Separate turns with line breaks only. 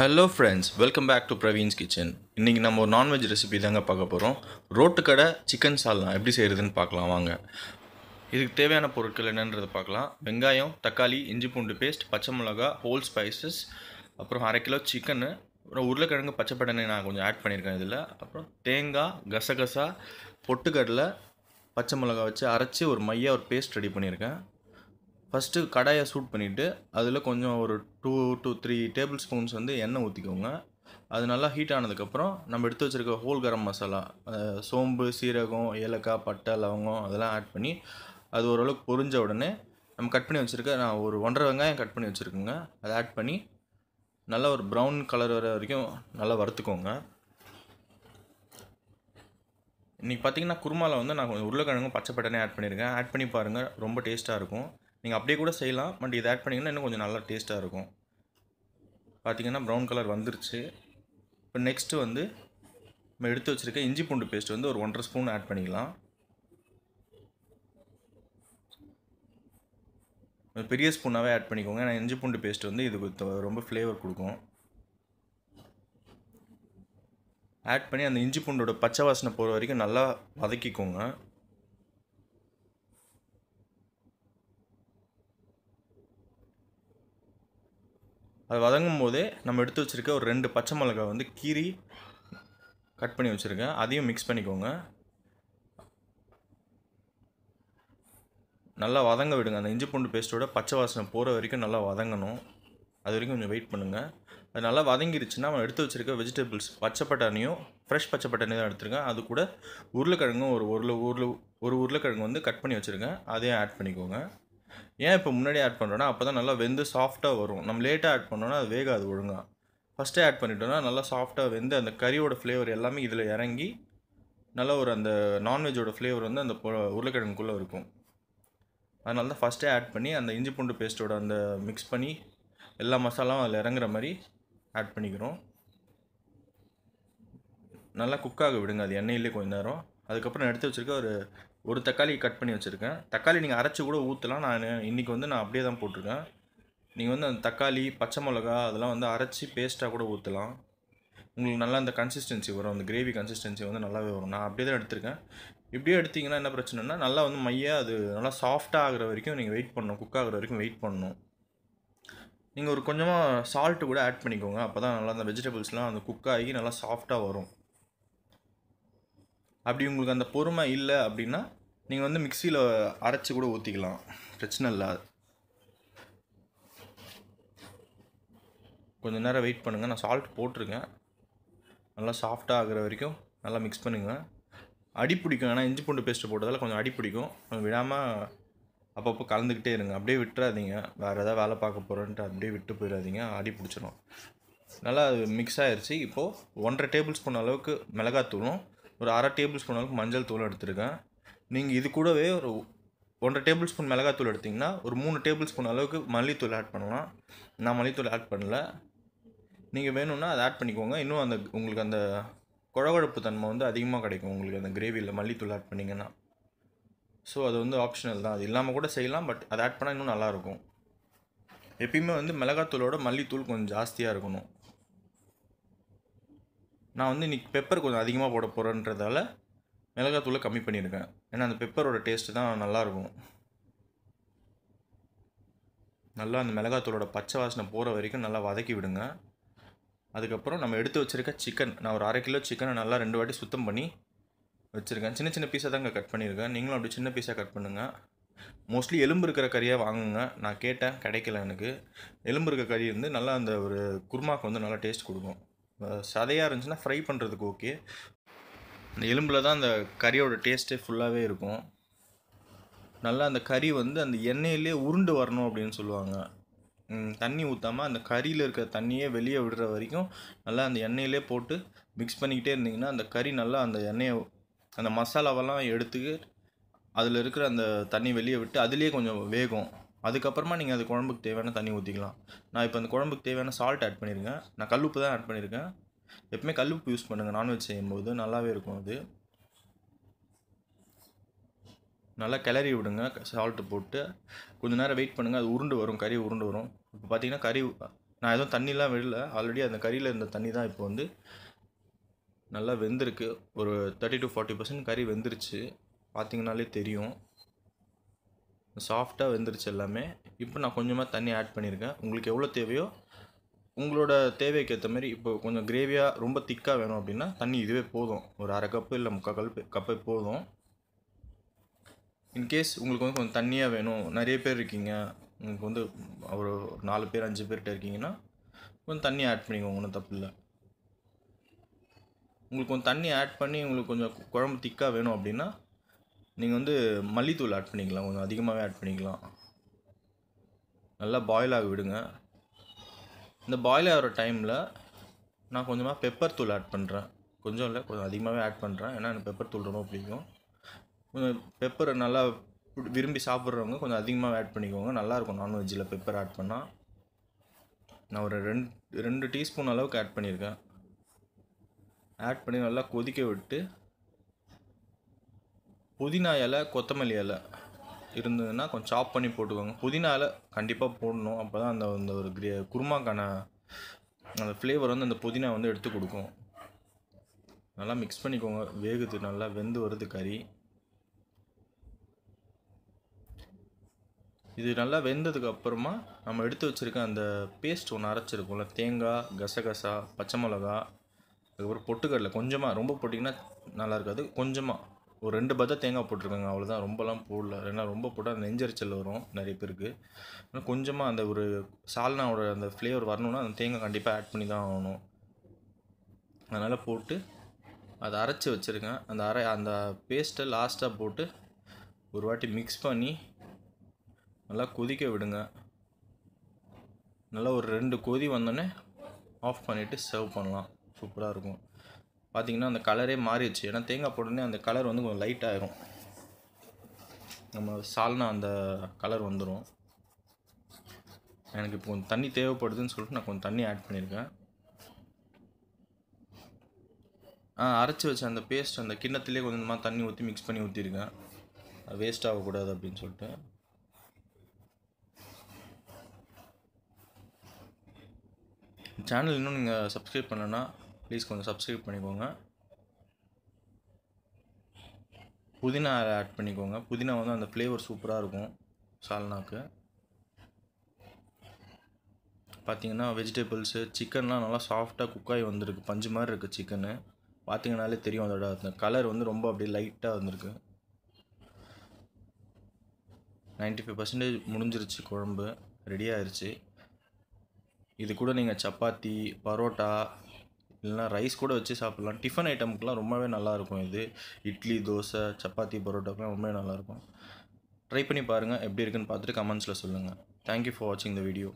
hello friends welcome back to Praveen's kitchen இன்றைக்கி நம்ம ஒரு நான்வெஜ் ரெசிபி தாங்க பார்க்க போகிறோம் ரோட்டு கடை சிக்கன் சால்னா எப்படி செய்கிறதுன்னு பார்க்கலாம் வாங்க இதுக்கு தேவையான பொருட்கள் என்னன்றதை பார்க்கலாம் வெங்காயம் தக்காளி இஞ்சி பூண்டு பேஸ்ட் பச்சை மிளகா ஹோல் ஸ்பைசஸ் அப்புறம் அரை கிலோ சிக்கனு அப்புறம் உருளைக்கிழங்கு பச்சை நான் கொஞ்சம் ஆட் பண்ணியிருக்கேன் இதில் அப்புறம் தேங்காய் கசகசா பொட்டுக்கடலை பச்சை மிளகா வச்சு அரைச்சி ஒரு மையாக ஒரு பேஸ்ட் ரெடி பண்ணியிருக்கேன் ஃபஸ்ட்டு கடாயை சூட் பண்ணிவிட்டு அதில் கொஞ்சம் ஒரு two two three table spoons வந்து எண்ணெய் ஊற்றிக்கோங்க அது நல்லா ஹீட் ஆனதுக்கப்புறம் நம்ம எடுத்து வச்சுருக்க ஹோல் கரம் மசாலா சோம்பு சீரகம் ஏலக்காய் பட்டை லவங்கம் அதெல்லாம் ஆட் பண்ணி அது ஓரளவுக்கு பொரிஞ்ச உடனே நம்ம கட் பண்ணி வச்சுருக்க நான் ஒரு ஒன்றரை வெங்காயம் கட் பண்ணி வச்சுருக்கோங்க அதை ஆட் பண்ணி நல்லா ஒரு ப்ரௌன் கலர் வர வரைக்கும் நல்லா வறுத்துக்கோங்க இன்றைக்கி பார்த்தீங்கன்னா குருமாவில் வந்து நான் கொஞ்சம் உருளைக்கிழங்கும் பச்சை ஆட் பண்ணியிருக்கேன் ஆட் பண்ணி பாருங்கள் ரொம்ப டேஸ்ட்டாக இருக்கும் நீங்கள் அப்படியே கூட செய்யலாம் பட் இதை ஆட் பண்ணிங்கன்னா இன்னும் கொஞ்சம் நல்லா டேஸ்ட்டாக இருக்கும் பார்த்திங்கன்னா ப்ரௌன் கலர் வந்துருச்சு இப்போ நெக்ஸ்ட்டு வந்து நம்ம எடுத்து வச்சுருக்க இஞ்சி பூண்டு பேஸ்ட் வந்து ஒரு ஒன்றரை ஸ்பூன் ஆட் பண்ணிக்கலாம் பெரிய ஸ்பூனாகவே ஆட் பண்ணிக்கோங்க ஏன்னா இஞ்சி பூண்டு பேஸ்ட் வந்து இதுக்கு ரொம்ப ஃப்ளேவர் கொடுக்கும் ஆட் பண்ணி அந்த இஞ்சி பூண்டோட பச்சை வாசனை போகிற வரைக்கும் நல்லா வதக்கிக்கோங்க அது வதங்கும் போதே நம்ம எடுத்து வச்சுருக்க ஒரு ரெண்டு பச்சை மிளகாய் வந்து கீரி கட் பண்ணி வச்சுருக்கேன் அதையும் மிக்ஸ் பண்ணிக்கோங்க நல்லா வதங்க விடுங்க அந்த இஞ்சி பூண்டு பேஸ்ட்டோட பச்சை வாசனை போகிற வரைக்கும் நல்லா வதங்கணும் அது வரைக்கும் கொஞ்சம் வெயிட் பண்ணுங்கள் அது நல்லா வதங்கிருச்சுன்னா நம்ம எடுத்து வச்சுருக்க வெஜிடபிள்ஸ் பச்சை பட்டாணியும் ஃப்ரெஷ் பச்சை தான் எடுத்துருக்கேன் அது கூட உருளைக்கிழங்கும் ஒரு உருளை உருளை ஒரு உருளைக்கிழங்கு வந்து கட் பண்ணி வச்சுருக்கேன் அதையும் ஆட் பண்ணிக்கோங்க ஏன் இப்போ முன்னாடியே ஆட் பண்ணுறோன்னா அப்போ தான் நல்லா வெந்து சாஃப்டாக வரும் நம்ம லேட்டாக ஆட் பண்ணோன்னா அது வேகாது ஒழுங்காக ஃபஸ்ட்டே ஆட் பண்ணிட்டோன்னா நல்லா சாஃப்டாக வெந்து அந்த கறியோட ஃப்ளேவர் எல்லாமே இதில் இறங்கி நல்ல ஒரு அந்த நான்வெஜ்ஜோட ஃப்ளேவர் வந்து அந்த உருளைக்கிழங்குக்குள்ளே இருக்கும் அதனால தான் ஃபஸ்ட்டே ஆட் பண்ணி அந்த இஞ்சி பூண்டு பேஸ்ட்டோட அந்த மிக்ஸ் பண்ணி எல்லா மசாலாவும் அதில் இறங்குற மாதிரி ஆட் பண்ணிக்கிறோம் நல்லா குக்காக விடுங்க அது எண்ணெயிலே கொஞ்ச நேரம் அதுக்கப்புறம் எடுத்து வச்சுருக்க ஒரு ஒரு தக்காளி கட் பண்ணி வச்சுருக்கேன் தக்காளி நீங்கள் அரைச்சி கூட ஊற்றலாம் நான் இன்றைக்கி வந்து நான் அப்படியே தான் போட்டிருக்கேன் நீங்கள் வந்து அந்த தக்காளி பச்சை மிளகா அதெல்லாம் வந்து அரைச்சி பேஸ்ட்டாக கூட ஊற்றலாம் உங்களுக்கு நல்லா அந்த கன்சிஸ்டன்சி வரும் அந்த கிரேவி கன்சிஸ்டன்சி வந்து நல்லாவே வரும் நான் அப்படியே தான் எடுத்திருக்கேன் இப்படியே எடுத்திங்கன்னா என்ன பிரச்சனைனா நல்லா வந்து மையாக அது நல்லா சாஃப்டாக ஆகிற வரைக்கும் நீங்கள் வெயிட் பண்ணணும் குக் ஆகிற வரைக்கும் வெயிட் பண்ணணும் நீங்கள் ஒரு கொஞ்சமாக சால்ட்டு கூட ஆட் பண்ணிக்கோங்க அப்போ தான் நல்லா அந்த வெஜிடபிள்ஸ்லாம் அந்த குக் ஆகி நல்லா சாஃப்டாக வரும் அப்படி உங்களுக்கு அந்த பொறுமை இல்லை அப்படின்னா நீங்கள் வந்து மிக்சியில் அரைச்சி கூட ஊற்றிக்கலாம் பிரச்சனை இல்லை கொஞ்சம் நேரம் வெயிட் பண்ணுங்கள் நான் சால்ட் போட்டிருக்கேன் நல்லா சாஃப்டாக ஆகிற வரைக்கும் நல்லா மிக்ஸ் பண்ணுங்கள் அடி பிடிக்கும் ஏன்னா இஞ்சி பூண்டு பேஸ்ட்டு போட்டதால் கொஞ்சம் அடி பிடிக்கும் விடாமல் அப்பப்போ கலந்துக்கிட்டே இருங்க அப்படியே விட்டுறாதீங்க வேறு எதாவது வேலை பார்க்க போகிறோன்ட்டு அப்படியே விட்டு போயிடாதீங்க அடி பிடிச்சிடும் நல்லா மிக்ஸ் ஆயிடுச்சு இப்போது ஒன்றரை டேபிள் ஸ்பூன் அளவுக்கு மிளகாத்தூளும் ஒரு அரை டேபிள் ஸ்பூன் அளவுக்கு மஞ்சள் தூள் எடுத்துருக்கேன் நீங்கள் இது கூடவே ஒரு ஒன்றரை டேபிள் ஸ்பூன் மிளகாத்தூள் எடுத்திங்கன்னா ஒரு மூணு டேபிள் ஸ்பூன் அளவுக்கு மல்லித்தூள் ஆட் பண்ணலாம் நான் மல்லித்தூள் ஆட் பண்ணல நீங்கள் வேணும்னா அதை ஆட் பண்ணிக்கோங்க இன்னும் அந்த உங்களுக்கு அந்த குழகுழப்பு தன்மை வந்து அதிகமாக கிடைக்கும் உங்களுக்கு அந்த கிரேவியில் மல்லித்தூள் ஆட் பண்ணிங்கன்னா ஸோ அது வந்து ஆப்ஷனல் தான் அது இல்லாமல் கூட செய்யலாம் பட் அதை ஆட் பண்ணால் இன்னும் நல்லாயிருக்கும் எப்பயுமே வந்து மிளகாத்தூளோட மல்லித்தூள் கொஞ்சம் ஜாஸ்தியாக இருக்கணும் நான் வந்து இன்றைக்கி பெப்பர் கொஞ்சம் அதிகமாக போட போகிறேன்றதால மிளகாத்தூளை கம்மி பண்ணியிருக்கேன் ஏன்னா அந்த பெப்பரோட டேஸ்ட்டு தான் நல்லாயிருக்கும் நல்லா அந்த மிளகாத்தூளோட பச்சை வாசனை போகிற வரைக்கும் நல்லா வதக்கி விடுங்க அதுக்கப்புறம் நம்ம எடுத்து வச்சுருக்க சிக்கன் நான் ஒரு அரை கிலோ சிக்கனை நல்லா ரெண்டு வாட்டி சுத்தம் பண்ணி வச்சுருக்கேன் சின்ன சின்ன பீஸாக தாங்க கட் பண்ணியிருக்கேன் நீங்களும் அப்படி சின்ன பீஸாக கட் பண்ணுங்கள் மோஸ்ட்லி எலும்பு இருக்கிற கறியாக வாங்குங்க நான் கேட்டேன் கிடைக்கல எனக்கு எலும்பு இருக்கிற கறி வந்து நல்லா அந்த ஒரு குருமாவுக்கு வந்து நல்லா டேஸ்ட் கொடுக்கும் சதையாக இருந்துச்சுன்னா ஃப்ரை பண்ணுறதுக்கு ஓகே அந்த எலும்பில் தான் அந்த கறியோட டேஸ்ட்டே ஃபுல்லாகவே இருக்கும் நல்லா அந்த கறி வந்து அந்த எண்ணெயிலே உருண்டு வரணும் அப்படின்னு சொல்லுவாங்க தண்ணி ஊற்றாமல் அந்த கறியில் இருக்கிற தண்ணியே வெளியே விடுற வரைக்கும் நல்லா அந்த எண்ணெயிலே போட்டு மிக்ஸ் பண்ணிக்கிட்டே இருந்தீங்கன்னா அந்த கறி நல்லா அந்த எண்ணெயை அந்த மசாலாவெல்லாம் எடுத்து அதில் இருக்கிற அந்த தண்ணி வெளியே விட்டு அதுலேயே கொஞ்சம் வேகும் அதுக்கப்புறமா நீங்கள் அது குழம்புக்கு தேவையான தண்ணி ஊற்றிக்கலாம் நான் இப்போ அந்த குழம்புக்கு தேவையான சால்ட் ஆட் பண்ணியிருக்கேன் நான் கல்லுப்பு தான் ஆட் பண்ணியிருக்கேன் எப்பவுமே கல்லுப்பு யூஸ் பண்ணுங்கள் நான்வெஜ் செய்யும்போது நல்லாவே இருக்கும் அது நல்லா கிளறி விடுங்க சால்ட்டு போட்டு கொஞ்சம் நேரம் வெயிட் பண்ணுங்கள் அது உருண்டு வரும் கறி உருண்டு வரும் இப்போ பார்த்தீங்கன்னா கறி நான் எதுவும் தண்ணிலாம் விடல ஆல்ரெடி அந்த கறியில் இருந்த தண்ணி தான் இப்போ வந்து நல்லா வெந்திருக்கு ஒரு தேர்ட்டி டு ஃபார்ட்டி பர்சன்ட் கறி வெந்துருச்சு பார்த்தீங்கனாலே தெரியும் சாஃப்டாக வெந்துருச்சு எல்லாமே இப்போ நான் கொஞ்சமாக தண்ணி ஆட் பண்ணியிருக்கேன் உங்களுக்கு எவ்வளோ தேவையோ உங்களோட தேவைக்கு ஏற்ற மாதிரி இப்போ கொஞ்சம் கிரேவியாக ரொம்ப திக்காக வேணும் அப்படின்னா தண்ணி இதுவே போதும் ஒரு அரை கப்பு இல்லை முக்கால் கல்பு கப்பே போதும் இன்கேஸ் உங்களுக்கு வந்து கொஞ்சம் தண்ணியாக வேணும் நிறைய பேர் இருக்கீங்க உங்களுக்கு வந்து ஒரு நாலு பேர் அஞ்சு பேர்கிட்ட இருக்கீங்கன்னா கொஞ்சம் தண்ணி ஆட் பண்ணிக்கோங்க ஒன்றும் தப்பு இல்லை உங்களுக்கு கொஞ்சம் தண்ணி ஆட் பண்ணி உங்களுக்கு கொஞ்சம் குழம்பு திக்காக வேணும் அப்படின்னா நீங்கள் வந்து மல்லித்தூள் ஆட் பண்ணிக்கலாம் கொஞ்சம் அதிகமாகவே ஆட் பண்ணிக்கலாம் நல்லா பாயில் ஆக விடுங்க இந்த பாயில் ஆகிற டைமில் நான் கொஞ்சமாக பெப்பர் தூள் ஆட் பண்ணுறேன் கொஞ்சம் இல்லை கொஞ்சம் அதிகமாகவே ஆட் பண்ணுறேன் ஏன்னா எனக்கு பெப்பர் தூள் ரொம்ப பிடிக்கும் கொஞ்சம் பெப்பர் நல்லா விரும்பி சாப்பிட்றவங்க கொஞ்சம் அதிகமாக ஆட் பண்ணிக்கோங்க நல்லாயிருக்கும் நான்வெஜ்ஜில் பெப்பர் ஆட் பண்ணால் நான் ஒரு ரெண்டு ரெண்டு டீஸ்பூன் அளவுக்கு ஆட் பண்ணியிருக்கேன் ஆட் பண்ணி நல்லா கொதிக்க விட்டு புதினா இலை கொத்தமல்லி இலை இருந்ததுன்னா கொஞ்சம் சாப் பண்ணி போட்டுக்கோங்க புதினா இலை கண்டிப்பாக போடணும் அப்போ தான் அந்த அந்த ஒரு கிரே குருமாக்கான அந்த ஃப்ளேவர் வந்து அந்த புதினா வந்து எடுத்து கொடுக்கும் நல்லா மிக்ஸ் பண்ணிக்கோங்க வேகுது நல்லா வெந்து வருது கறி இது நல்லா வெந்ததுக்கு அப்புறமா நம்ம எடுத்து வச்சுருக்க அந்த பேஸ்ட் ஒன்று அரைச்சிருக்கோம்ல தேங்காய் கசகசா பச்சை மிளகா அதுக்கப்புறம் பொட்டுக்கடலை கொஞ்சமாக ரொம்ப போட்டிங்கன்னா நல்லா இருக்காது கொஞ்சமாக ஒரு ரெண்டு பஜா தேங்காய் போட்டிருக்காங்க அவ்வளோதான் ரொம்பலாம் போடல ஏன்னா ரொம்ப போட்டால் நெஞ்சரிச்சல் வரும் நிறைய பேருக்கு ஆனால் கொஞ்சமாக அந்த ஒரு சால்னாவோட அந்த ஃப்ளேவர் வரணும்னா அந்த தேங்காய் கண்டிப்பாக ஆட் பண்ணி தான் ஆகணும் அதனால் போட்டு அதை அரைச்சி வச்சுருக்கேன் அந்த அரை அந்த பேஸ்ட்டை லாஸ்ட்டாக போட்டு ஒரு வாட்டி மிக்ஸ் பண்ணி நல்லா கொதிக்க விடுங்க நல்லா ஒரு ரெண்டு கொதி வந்தோடனே ஆஃப் பண்ணிவிட்டு சர்வ் பண்ணலாம் சூப்பராக இருக்கும் பார்த்திங்கன்னா அந்த கலரே மாறிடுச்சு ஏன்னா தேங்காய் போட்டோடனே அந்த கலர் வந்து கொஞ்சம் லைட்டாகிடும் நம்ம சால்னா அந்த கலர் வந்துடும் எனக்கு இப்போ கொஞ்சம் தண்ணி தேவைப்படுதுன்னு சொல்லிட்டு நான் கொஞ்சம் தண்ணி ஆட் பண்ணியிருக்கேன் ஆ அரைச்சி வச்ச அந்த பேஸ்ட் அந்த கிண்ணத்துலேயே கொஞ்சமாக தண்ணி ஊற்றி மிக்ஸ் பண்ணி ஊற்றிருக்கேன் அது வேஸ்ட் ஆகக்கூடாது அப்படின்னு சொல்லிட்டு சேனல் இன்னும் நீங்கள் சப்ஸ்கிரைப் பண்ணலன்னா ப்ளீஸ் கொஞ்சம் சப்ஸ்கிரைப் பண்ணிக்கோங்க புதினா ஆட் பண்ணிக்கோங்க புதினா வந்து அந்த ஃப்ளேவர் சூப்பராக இருக்கும் சால்னாக்கு பார்த்தீங்கன்னா வெஜிடபிள்ஸு சிக்கன்லாம் நல்லா சாஃப்டாக குக்காகி வந்திருக்கு பஞ்சு மாதிரி இருக்குது சிக்கனு பார்த்தீங்கனாலே தெரியும் அதோட கலர் வந்து ரொம்ப அப்படியே லைட்டாக வந்திருக்கு நைன்ட்டி ஃபைவ் பர்சன்டேஜ் முடிஞ்சிருச்சு குழம்பு ரெடி ஆயிடுச்சு இது கூட நீங்கள் சப்பாத்தி பரோட்டா இல்லைனா ரைஸ் கூட வச்சு சாப்பிட்லாம் டிஃபன் ஐட்டமுக்கெலாம் ரொம்பவே நல்லாயிருக்கும் இது இட்லி தோசை சப்பாத்தி பரோட்டாக்கெலாம் ரொம்பவே நல்லாயிருக்கும் ட்ரை பண்ணி பாருங்கள் எப்படி இருக்குன்னு பார்த்துட்டு கமெண்ட்ஸில் சொல்லுங்கள் தேங்க்யூ ஃபார் வாட்சிங் த வீடியோ